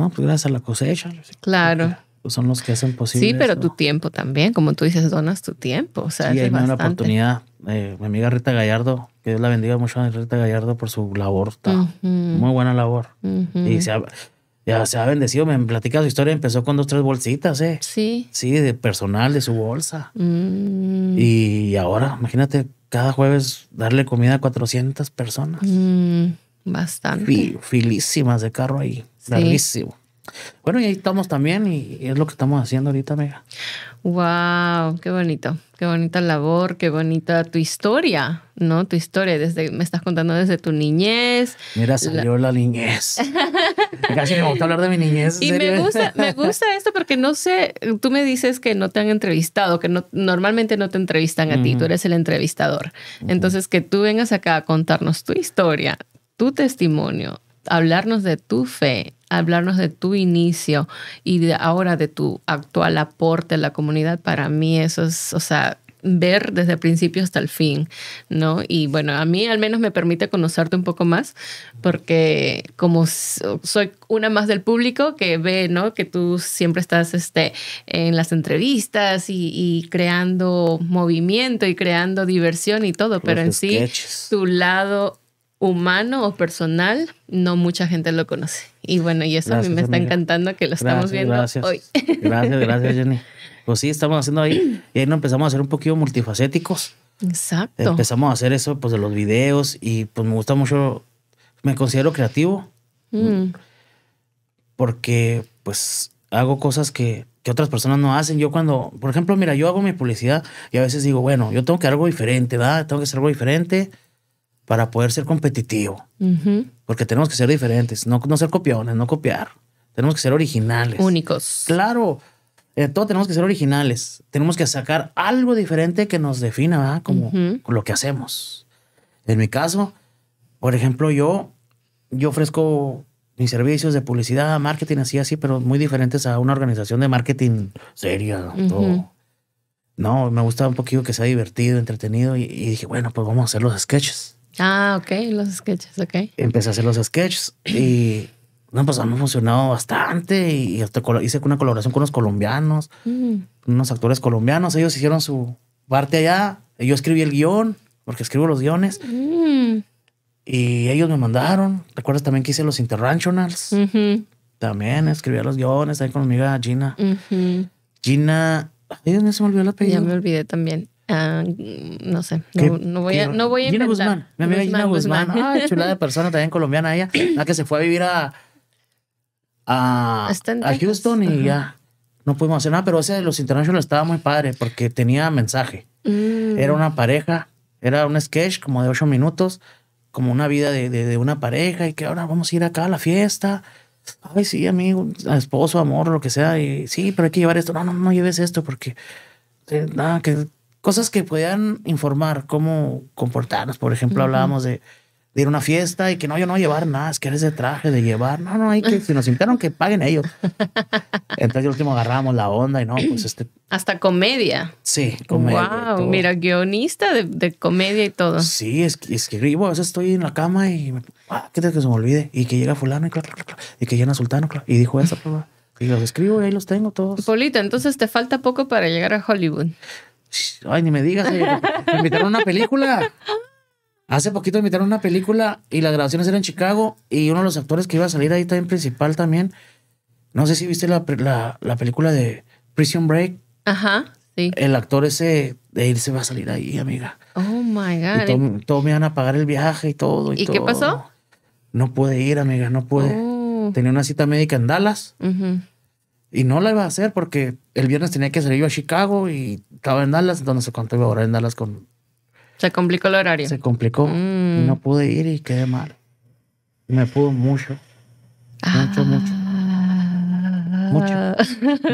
No, pues gracias a la cosecha. Claro. Pues, son los que hacen posible. Sí, pero tu tiempo también, como tú dices, donas tu tiempo. O sea, sí, hay una oportunidad. Eh, mi amiga Rita Gallardo, que Dios la bendiga mucho a Rita Gallardo por su labor, muy buena labor. Y se ya se ha bendecido, me platica su historia, empezó con dos, tres bolsitas, ¿eh? Sí. Sí, de personal, de su bolsa. Mm. Y ahora, imagínate, cada jueves darle comida a 400 personas. Mm. Bastante. filísimas de carro ahí. Sí. Bueno, y ahí estamos también y es lo que estamos haciendo ahorita, mega. Wow, qué bonito, qué bonita labor, qué bonita tu historia, ¿no? Tu historia, desde me estás contando desde tu niñez. Mira, salió la, la niñez. Casi me gusta hablar de mi niñez. Y me gusta, me gusta esto porque no sé, tú me dices que no te han entrevistado, que no, normalmente no te entrevistan a ti, tú eres el entrevistador. Entonces, que tú vengas acá a contarnos tu historia, tu testimonio, hablarnos de tu fe, hablarnos de tu inicio y de ahora de tu actual aporte a la comunidad, para mí eso es, o sea, ver desde el principio hasta el fin, ¿no? Y bueno, a mí al menos me permite conocerte un poco más, porque como soy una más del público que ve, ¿no? Que tú siempre estás este, en las entrevistas y, creando movimiento y creando diversión y todo, pero en sí, tu lado humano o personal, no mucha gente lo conoce. Y bueno, y eso a mí me está encantando que lo estamos viendo hoy. Gracias, gracias, Jenny. Pues sí, estamos haciendo ahí. Y ahí nos empezamos a hacer un poquito multifacéticos. Exacto. Empezamos a hacer eso, pues, de los videos. Y pues me gusta mucho. Me considero creativo. Mm. Porque, pues, hago cosas que, que otras personas no hacen. Yo cuando, por ejemplo, mira, yo hago mi publicidad y a veces digo, bueno, yo tengo que hacer algo diferente, ¿verdad? Tengo que hacer algo diferente para poder ser competitivo. Porque tenemos que ser diferentes, no, no ser copiones, no copiar. Tenemos que ser originales. Únicos. Claro, eh, todo tenemos que ser originales. Tenemos que sacar algo diferente que nos defina, Como lo que hacemos. En mi caso, por ejemplo, yo, yo ofrezco mis servicios de publicidad, marketing, así, así, pero muy diferentes a una organización de marketing seria. No, me gustaba un poquito que sea divertido, entretenido y, dije, bueno, pues vamos a hacer los sketches. Ah, ok, los sketches, ok. Empecé a hacer los sketches y no, pues ha funcionado bastante y hice una colaboración con unos colombianos, mm. unos actores colombianos, ellos hicieron su parte allá, yo escribí el guión, porque escribo los guiones, mm. y ellos me mandaron, recuerdas también que hice los Internationals, también escribí los guiones, ahí con mi amiga Gina. Gina, ay, se me olvidó la apellido. Ya me olvidé también. Ah, no sé, no, voy a, no voy a Gina Guzmán, mi amiga Guzmán, Gina Guzmán, ah, chulada de persona también colombiana ella, la que se fue a vivir a, a, Houston y ya no pudimos hacer nada, pero ese de los internacionales estaba muy padre porque tenía mensaje. Mm. Era una pareja, era un sketch como de ocho minutos, como una vida de, una pareja y que ahora vamos a ir acá a la fiesta. Ay, sí, amigo, esposo, amor, lo que sea. Y, sí, pero hay que llevar esto. No, no, no lleves esto porque... Eh, nada, que cosas que podían informar cómo comportarnos. Por ejemplo, hablábamos de, ir a una fiesta y que no, yo no llevar nada, es que eres de traje, de llevar. No, no, hay que, si nos invitaron, que paguen ellos. Entonces, el último agarramos la onda y no, pues este. Hasta comedia. Sí, comedia. Wow, mira, guionista de, comedia y todo. Sí, es, que escribo, a veces estoy en la cama y me, ah, ¿qué que se me olvide? Y que llega Fulano y, claro, y que llena Sultano y dijo esa prueba. Y los escribo y ahí los tengo todos. Polito, entonces te falta poco para llegar a Hollywood. Ay, ni me digas, eh. me invitaron a una película. Hace poquito me invitaron a una película y las grabaciones eran en Chicago y uno de los actores que iba a salir ahí también principal también. No sé si viste la, película de Prison Break. Ajá, sí. El actor ese de él se va a salir ahí, amiga. Oh my God. Todos todo me van a pagar el viaje y todo. ¿Y, qué pasó? No pude ir, amiga, no pude. Oh. Tenía una cita médica en Dallas. Y no la iba a hacer porque el viernes tenía que salir yo a Chicago y estaba en Dallas, entonces se iba a en Dallas con... Se complicó el horario. Se complicó. Y mm. no pude ir y quedé mal. Me pudo mucho. Mucho, mucho. Ah. Mucho.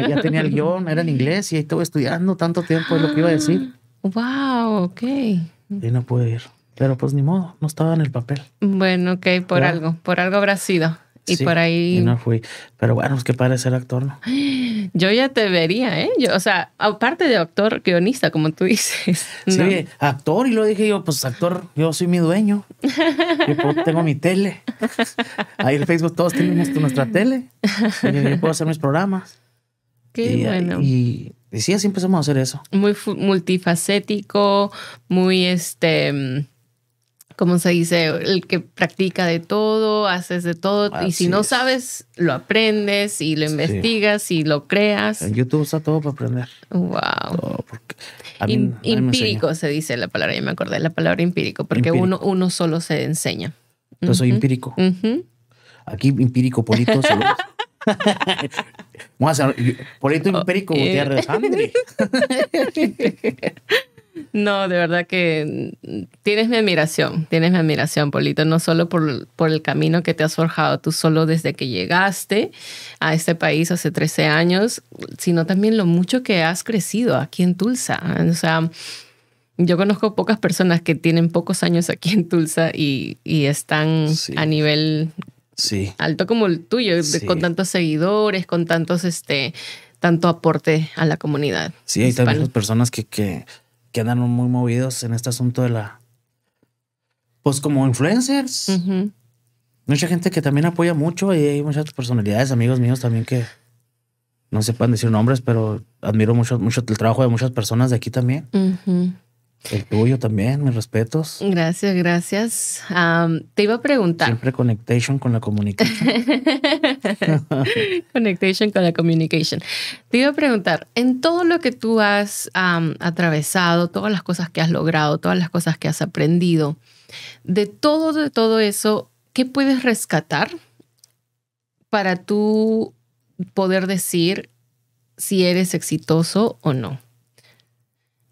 ya tenía el guión, era en inglés y ahí estuve estudiando tanto tiempo, lo que iba a decir. Ah. Wow, ok. Y no pude ir. Pero pues ni modo, no estaba en el papel. Bueno, ok, por algo, por algo habrá sido. Y por ahí. Y no fui. Pero bueno, es pues, que para ser actor, ¿no? Yo ya te vería, ¿eh? Yo, o sea, aparte de actor, guionista, como tú dices. Sí, actor, y lo dije yo, pues actor, yo soy mi dueño. tengo mi tele. Ahí en Facebook todos tenemos nuestra tele. Yo, puedo hacer mis programas. Qué bueno. Y, y, sí, así empezamos a hacer eso. Muy multifacético, muy este mm, como se dice, el que practica de todo, haces de todo, y si no sabes, lo aprendes y lo investigas y lo creas. En YouTube está todo para aprender. Wow. empírico se dice la palabra, ya me acordé, la palabra empírico, porque Uno, uno solo se enseña. Yo soy empírico. Aquí empírico, polito, saludos. Vamos polito empírico, No, de verdad que mm, tienes mi admiración, tienes mi admiración, Polito, no solo por, por, el camino que te has forjado tú solo desde que llegaste a este país hace 13 años, sino también lo mucho que has crecido aquí en Tulsa. O sea, yo conozco pocas personas que tienen pocos años aquí en Tulsa y, están a nivel alto como el tuyo, con tantos seguidores, con tantos, este, tanto aporte a la comunidad. Sí, hay también personas que... que que andan muy movidos en este asunto de la. Pues como influencers. Mucha gente que también apoya mucho y hay muchas personalidades, amigos míos también que no sepan decir nombres, pero admiro mucho, mucho el trabajo de muchas personas de aquí también. El tuyo también, mis respetos. Gracias, gracias. te iba a preguntar. Siempre connection con la comunicación. connection con la comunicación. Te iba a preguntar, en todo lo que tú has atravesado, todas las cosas que has logrado, todas las cosas que has aprendido, de todo, de todo eso, ¿qué puedes rescatar para tú poder decir si eres exitoso o no?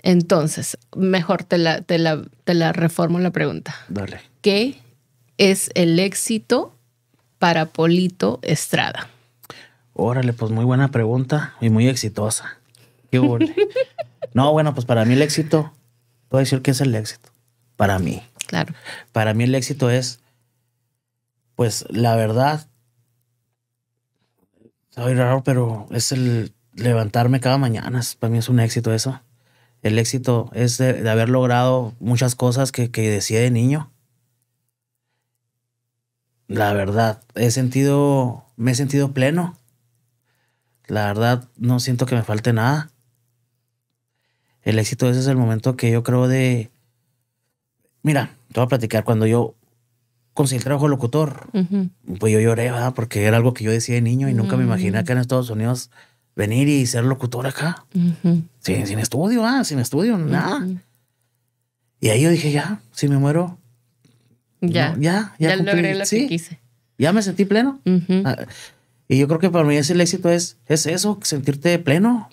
Entonces, mejor te la, la, la reformo la pregunta. Dale. ¿Qué es el éxito para Polito Estrada? Órale, pues muy buena pregunta y muy exitosa. Qué no, bueno, pues para mí el éxito, voy a decir que es el éxito. Para mí. Claro. Para mí el éxito es, pues la verdad, soy raro, pero es el levantarme cada mañana. Para mí es un éxito eso. El éxito es de, haber logrado muchas cosas que, decía de niño. La verdad, he sentido, me he sentido pleno. La verdad, no siento que me falte nada. El éxito ese es el momento que yo creo de... Mira, te voy a platicar, cuando yo conseguí el trabajo de locutor, pues yo lloré, ¿verdad? Porque era algo que yo decía de niño y nunca me imaginé que mm. en Estados Unidos venir y ser locutor acá. sin, estudio, ah, sin estudio, nada. Y ahí yo dije, ya, si me muero. Ya, ya, ya, logré lo que quise. Ya me sentí pleno. Ah, y yo creo que para mí ese el éxito es, es eso, sentirte pleno.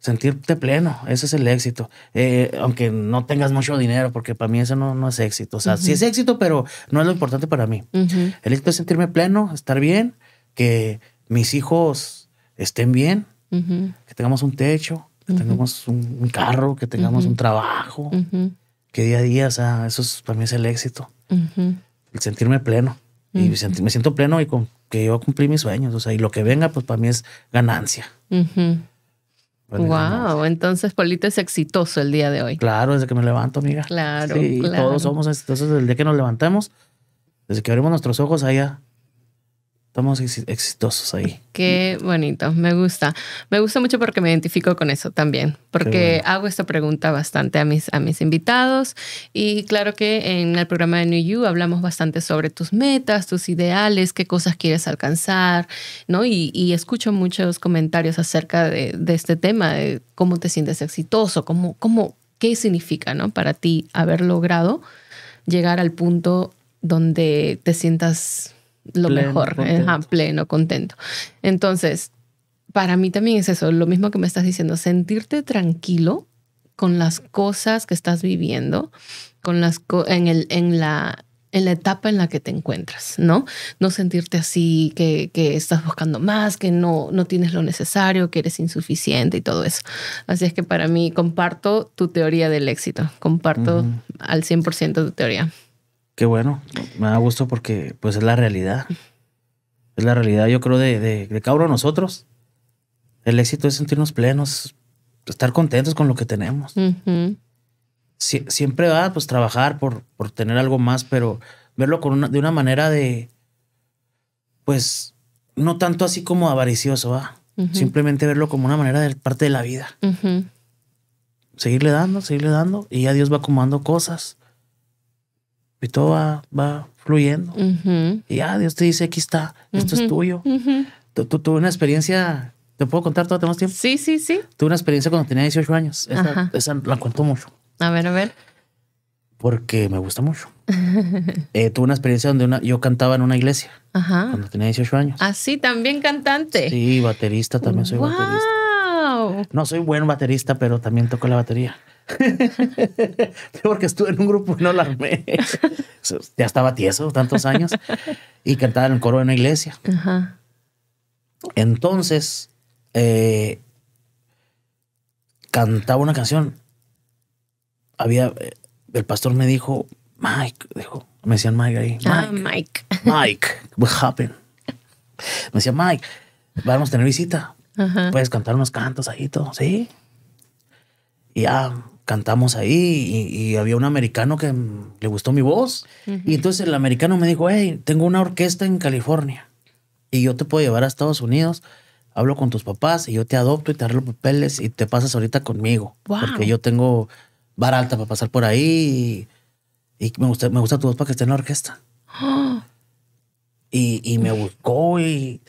Sentirte pleno, ese es el éxito. Eh, aunque no tengas mucho dinero, porque para mí eso no, no es éxito. O sea, sí es éxito, pero no es lo importante para mí. El éxito es sentirme pleno, estar bien, que mis hijos estén bien, que tengamos un techo, que tengamos un, carro, que tengamos un trabajo, que día a día, o sea, eso es, para mí es el éxito, el sentirme pleno. Y me siento pleno y con, que yo cumplí mis sueños, o sea, y lo que venga, pues para mí es ganancia. Wow, entonces Polito es exitoso el día de hoy. Claro, desde que me levanto, amiga. Claro, Todos somos exitosos desde que nos levantamos, desde que abrimos nuestros ojos allá Estamos exitosos ahí. Qué bonito, me gusta. Me gusta mucho porque me identifico con eso también, porque hago esta pregunta bastante a mis, a mis invitados y claro que en el programa de New You hablamos bastante sobre tus metas, tus ideales, qué cosas quieres alcanzar, ¿no? Y, escucho muchos comentarios acerca de, de, este tema, de cómo te sientes exitoso, cómo, cómo, qué significa, ¿no? Para ti haber logrado llegar al punto donde te sientas lo mejor, pleno, contento. Entonces, para mí también es eso, lo mismo que me estás diciendo, sentirte tranquilo con las cosas que estás viviendo, con las en, el, en, la, en la etapa en la que te encuentras, ¿no? No sentirte así, que, que, estás buscando más, que no, no tienes lo necesario, que eres insuficiente y todo eso. Así es que para mí comparto tu teoría del éxito, comparto al 100% tu teoría. Qué bueno, me da gusto porque pues es la realidad. Es la realidad, yo creo, de, de, de cabro nosotros. El éxito es sentirnos plenos, estar contentos con lo que tenemos. siempre va, pues, trabajar por, por tener algo más, pero verlo con una, de una manera de, pues, no tanto así como avaricioso, va. Simplemente verlo como una manera de parte de la vida. Seguirle dando, seguirle dando, y ya Dios va acomodando cosas y todo va, va fluyendo. Y ya Dios te dice, aquí está, esto es tuyo. tuve una experiencia, ¿te puedo contar todo? ¿Tenemos tiempo? Sí, sí, sí. Tuve una experiencia cuando tenía 18 años. Esa, la cuento mucho. A ver, a ver. Porque me gusta mucho. eh, tuve una experiencia donde una, yo cantaba en una iglesia cuando tenía 18 años. Así, ah, también cantante. Sí, baterista, también soy baterista. No soy buen baterista, pero también toco la batería. Porque estuve en un grupo y no la armé. ya estaba tieso tantos años y cantaba en el coro de una iglesia. Entonces, eh, cantaba una canción. Había, eh, el pastor me dijo, Mike, dijo, me decían Mike ahí. Ah, Mike. Mike, what happened? Me decía Mike, vamos a tener visita. Puedes cantar unos cantos ahí, todo, sí. Y ya cantamos ahí y, había un americano que le gustó mi voz. Y entonces el americano me dijo, hey, tengo una orquesta en California y yo te puedo llevar a Estados Unidos. Hablo con tus papás y yo te adopto y te arreglo papeles y te pasas ahorita conmigo. Porque yo tengo alta para pasar por ahí y, me, gusta, me gusta tu voz para que esté en la orquesta. Y, y, me buscó y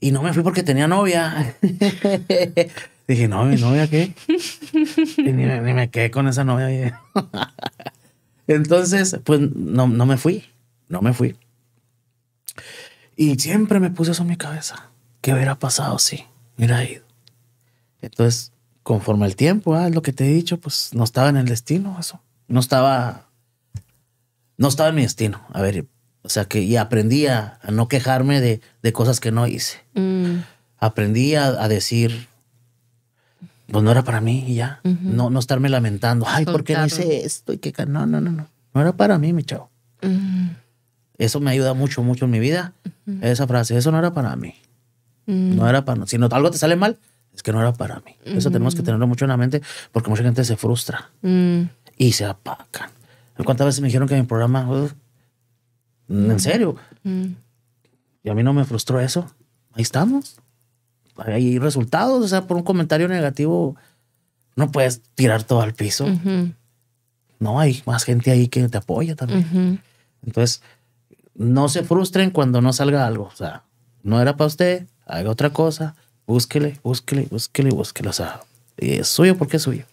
y no me fui porque tenía novia. Dije, no, mi novia, ¿qué? y ni, me quedé con esa novia. Entonces, pues no, me fui. No me fui. Y siempre me puse eso en mi cabeza. ¿Qué hubiera pasado si sí, hubiera ido? Entonces, conforme el tiempo, a ah, lo que te he dicho, pues no estaba en el destino eso. No estaba. No estaba en mi destino. A ver, o sea, que y aprendí a, no quejarme de, cosas que no hice. Mm. Aprendí a, decir, pues no era para mí y ya. no, no estarme lamentando. Ay, ¿por qué no hice esto? Y que, no, no, no, no. No era para mí, mi chavo. Mm. Eso me ayuda mucho, mucho en mi vida. Esa frase, eso no era para mí. Mm. No era para... Si no, algo te sale mal, es que no era para mí. Eso tenemos que tenerlo mucho en la mente porque mucha gente se frustra y se apacan. ¿Cuántas veces me dijeron que mi programa... Mm. En serio. Mm. Y a mí no me frustró eso. Ahí estamos. Hay resultados. O sea, por un comentario negativo no puedes tirar todo al piso. No, hay más gente ahí que te apoya también. Entonces, no se frustren cuando no salga algo. O sea, no era para usted, haga otra cosa. Búsquele, búsquele, búsquele, búsquele. O sea, es suyo porque es suyo.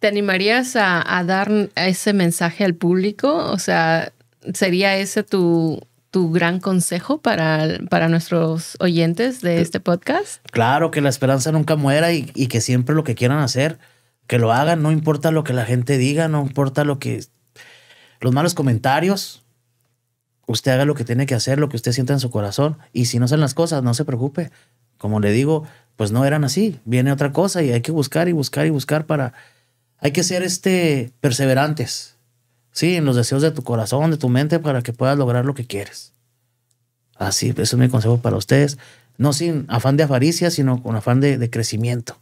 ¿Te animarías a, a, dar ese mensaje al público? O sea, ¿sería ese tu, gran consejo para, para nuestros oyentes de este podcast? Claro, que la esperanza nunca muera y, que siempre lo que quieran hacer, que lo hagan, no importa lo que la gente diga, no importa lo que... Los malos comentarios, usted haga lo que tiene que hacer, lo que usted sienta en su corazón. Y si no son las cosas, no se preocupe. Como le digo, pues no eran así. Viene otra cosa y hay que buscar y buscar y buscar para... Hay que ser este perseverantes. Sí, en los deseos de tu corazón, de tu mente, para que puedas lograr lo que quieres. Así, eso es mi consejo para ustedes. No sin afán de avaricia, sino con afán de, crecimiento.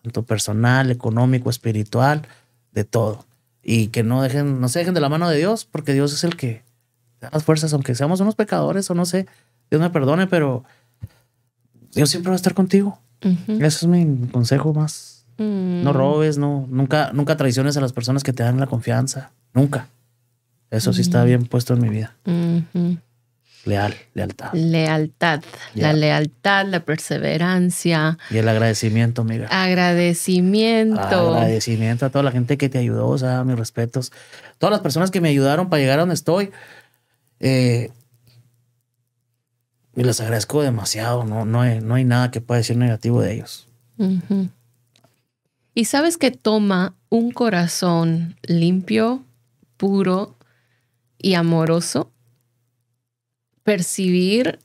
Tanto personal, económico, espiritual, de todo. Y que no, dejen, no se dejen de la mano de Dios, porque Dios es el que da las fuerzas, aunque seamos unos pecadores o no sé. Dios me perdone, pero Dios siempre va a estar contigo. Ese Eso es mi consejo más. No mm. robes, no, nunca, nunca traiciones a las personas que te dan la confianza. Nunca. Eso sí está mm. bien puesto en mi vida. Leal, lealtad. Lealtad, la lealtad, la perseverancia. Y el agradecimiento, mira. Agradecimiento. Agradecimiento a toda la gente que te ayudó, o sea, mis respetos. Todas las personas que me ayudaron para llegar a donde estoy. Eh, y les agradezco demasiado, no, no, hay, no hay nada que pueda decir negativo de ellos. Y sabes que toma un corazón limpio, puro y amoroso, percibir,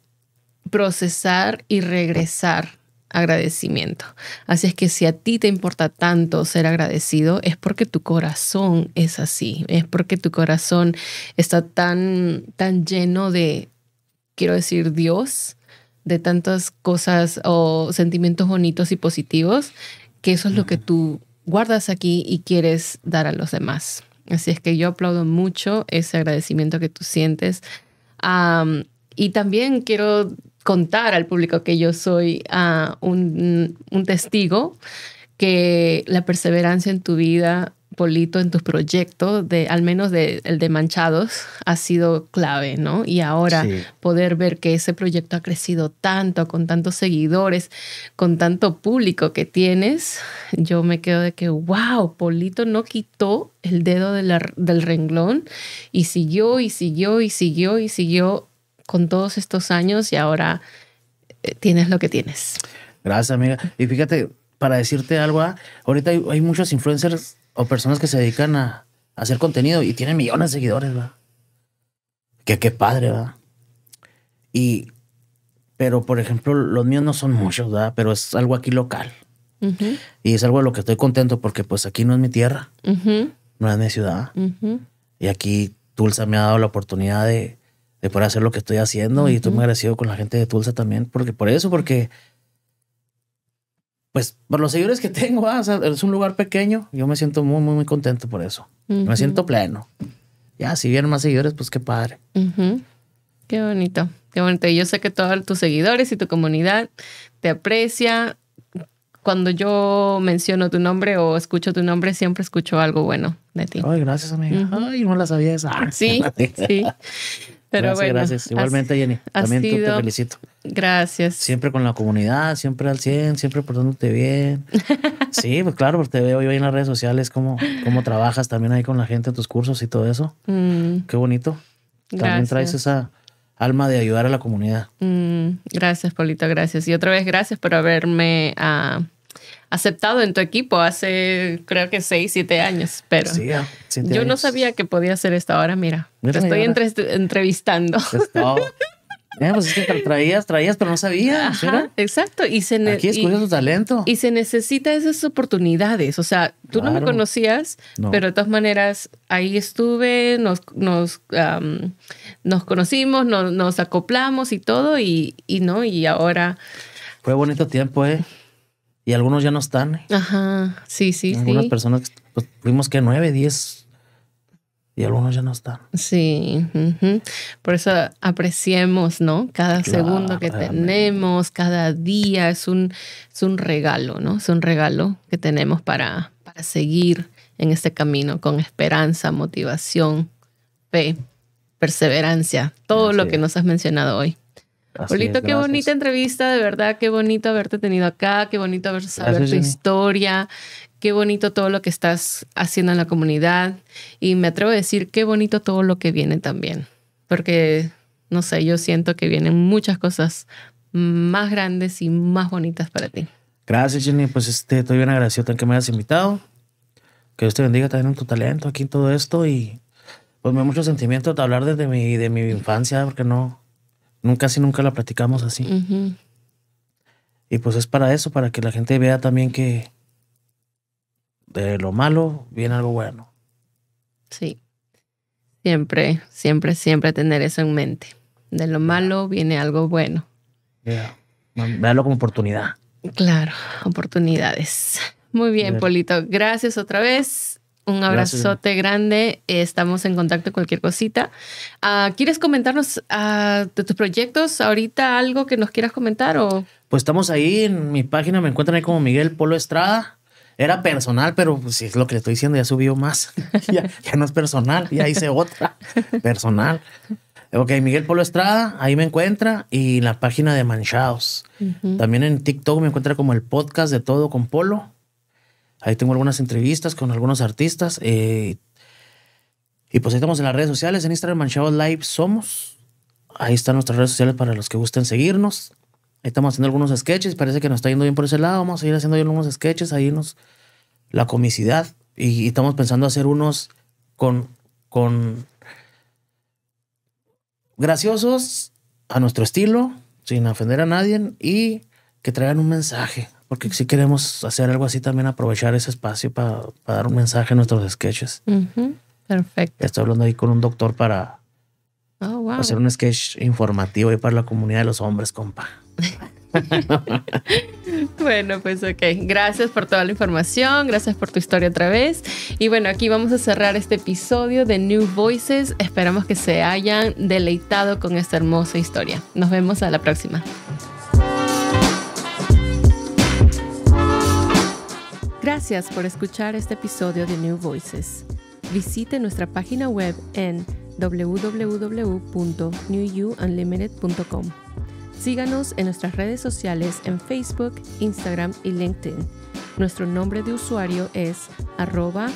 procesar y regresar agradecimiento. Así es que si a ti te importa tanto ser agradecido, es porque tu corazón es así, es porque tu corazón está tan, tan lleno de, quiero decir, Dios, de tantas cosas o sentimientos bonitos y positivos, que eso es lo que tú guardas aquí y quieres dar a los demás. Así es que yo aplaudo mucho ese agradecimiento que tú sientes. y también quiero contar al público que yo soy ah, un, testigo que la perseverancia en tu vida Polito en tus proyectos, de, al menos el de Manchados, ha sido clave, ¿no? Y ahora poder ver que ese proyecto ha crecido tanto, con tantos seguidores, con tanto público que tienes, yo me quedo de que, wow, Polito no quitó el dedo del renglón y siguió y siguió y siguió y siguió con todos estos años y ahora eh, tienes lo que tienes. Gracias, amiga. Y fíjate, para decirte algo, ¿ah? ahorita hay muchos influencers o personas que se dedican a, hacer contenido y tienen millones de seguidores, ¿verdad? Que qué padre, ¿verdad? Y, pero por ejemplo, los míos no son muchos, ¿verdad? Pero es algo aquí local. Y es algo de lo que estoy contento porque pues aquí no es mi tierra, no es mi ciudad. Y aquí Tulsa me ha dado la oportunidad de, poder hacer lo que estoy haciendo y estoy muy agradecido con la gente de Tulsa también, porque por eso, porque pues por los seguidores que tengo, ah, es un lugar pequeño, yo me siento muy, muy, muy contento por eso. Me siento pleno. Ya, si vienen más seguidores, pues qué padre. Qué bonito, qué bonito. Y yo sé que todos tus seguidores y tu comunidad te aprecia. Cuando yo menciono tu nombre o escucho tu nombre, siempre escucho algo bueno de ti. Ay, gracias, amiga. Ay, no la sabía esa. Sí, sí. Pero gracias, bueno, gracias. Igualmente, Jenny. también te felicito. Gracias. Siempre con la comunidad, siempre al 100, siempre portándote bien. sí, pues claro, te veo yo en las redes sociales, cómo, cómo trabajas también ahí con la gente en tus cursos y todo eso. Mm. Qué bonito. También traes esa alma de ayudar a la comunidad. Mm, gracias, Polito, gracias. Y otra vez, gracias por haberme. Ah, aceptado en tu equipo hace creo que seis siete años, pero ah, yo no sabía que podía hacer esto ahora, mira, te estoy entrevistando. Pues traías, traías, pero no sabías. exacto. Y se Aquí Y se necesita esas oportunidades. O sea, tú no me conocías, pero de todas maneras ahí estuve, nos, nos, nos conocimos, nos, nos acoplamos y todo, y, y no, y ahora... Fue bonito tiempo, ¿eh? y algunos ya no están. ¿eh? Ajá, sí, sí, Algunas personas, pues que nueve, diez y algunos ya no están. Sí, por eso apreciemos, ¿no? Cada segundo que tenemos, cada día es un, es un regalo, ¿no? Es un regalo que tenemos para, para seguir en este camino con esperanza, motivación, fe, perseverancia, todo lo que nos has mencionado hoy qué bonita entrevista, de verdad, qué bonito haberte tenido acá, qué bonito haber saber tu historia, qué bonito todo lo que estás haciendo en la comunidad y me atrevo a decir qué bonito todo lo que viene también, porque no sé, yo siento que vienen muchas cosas más grandes y más bonitas para ti. Gracias, Jenny. Pues este, estoy bien agradecido en que me hayas invitado. Que Dios te bendiga también en tu talento aquí en todo esto. Y pues me da mucho sentimiento de hablar desde mi, de mi infancia, porque no, nunca casi nunca la platicamos así. Y pues es para eso, para que la gente vea también que de lo malo viene algo bueno. Sí. Siempre, siempre, siempre tener eso en mente. De lo malo viene algo bueno. Vealo como oportunidad. Claro, oportunidades. Muy bien, Polito. Gracias otra vez. Un abrazote grande. Estamos en contacto cualquier cosita. Ah, ¿Quieres comentarnos ah, de tus proyectos ahorita algo que nos quieras comentar o? Pues estamos ahí en mi página, me encuentran ahí como Miguel Polo Estrada. Era personal, pero pues, si es lo que le estoy diciendo, ya subió más. ya, no es personal, ya hice otra personal. Ok, Miguel Polo Estrada, ahí me encuentra y la página de Manchados. También en TikTok me encuentra como el podcast de todo con Polo. Ahí tengo algunas entrevistas con algunos artistas. Eh, y pues ahí estamos en las redes sociales. En Instagram, Manchado Live Somos. Ahí están nuestras redes sociales para los que gusten seguirnos. Ahí estamos haciendo algunos sketches. Parece que nos está yendo bien por ese lado. Vamos a seguir haciendo algunos sketches. Ahí nos. La comicidad. Y, estamos pensando hacer unos con. con graciosos a nuestro estilo, sin ofender a nadie y que traigan un mensaje. Porque si queremos hacer algo así, también aprovechar ese espacio para, dar un mensaje a nuestros sketches. Perfecto. Estoy hablando ahí con un doctor para, oh, hacer un sketch informativo y para la comunidad de los hombres, compa. bueno, pues ok. Gracias por toda la información, gracias por tu historia otra vez. Y bueno, aquí vamos a cerrar este episodio de New Voices. Esperamos que se hayan deleitado con esta hermosa historia. Nos vemos a la próxima. Gracias por escuchar este episodio de New Voices. Visite nuestra página web en www.newyouunlimited.com Síganos en nuestras redes sociales en Facebook, Instagram y LinkedIn. Nuestro nombre de usuario es arroba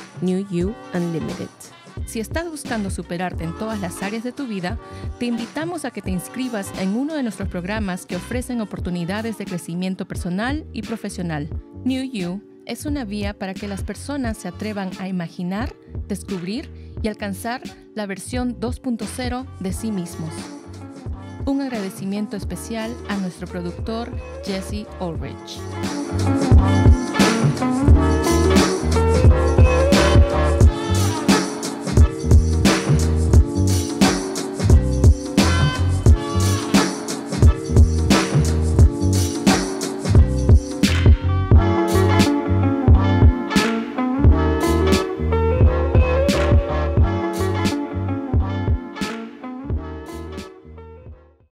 Si estás buscando superarte en todas las áreas de tu vida, te invitamos a que te inscribas en uno de nuestros programas que ofrecen oportunidades de crecimiento personal y profesional. New You es una vía para que las personas se atrevan a imaginar, descubrir y alcanzar la versión 2.0 de sí mismos. Un agradecimiento especial a nuestro productor Jesse Ulrich.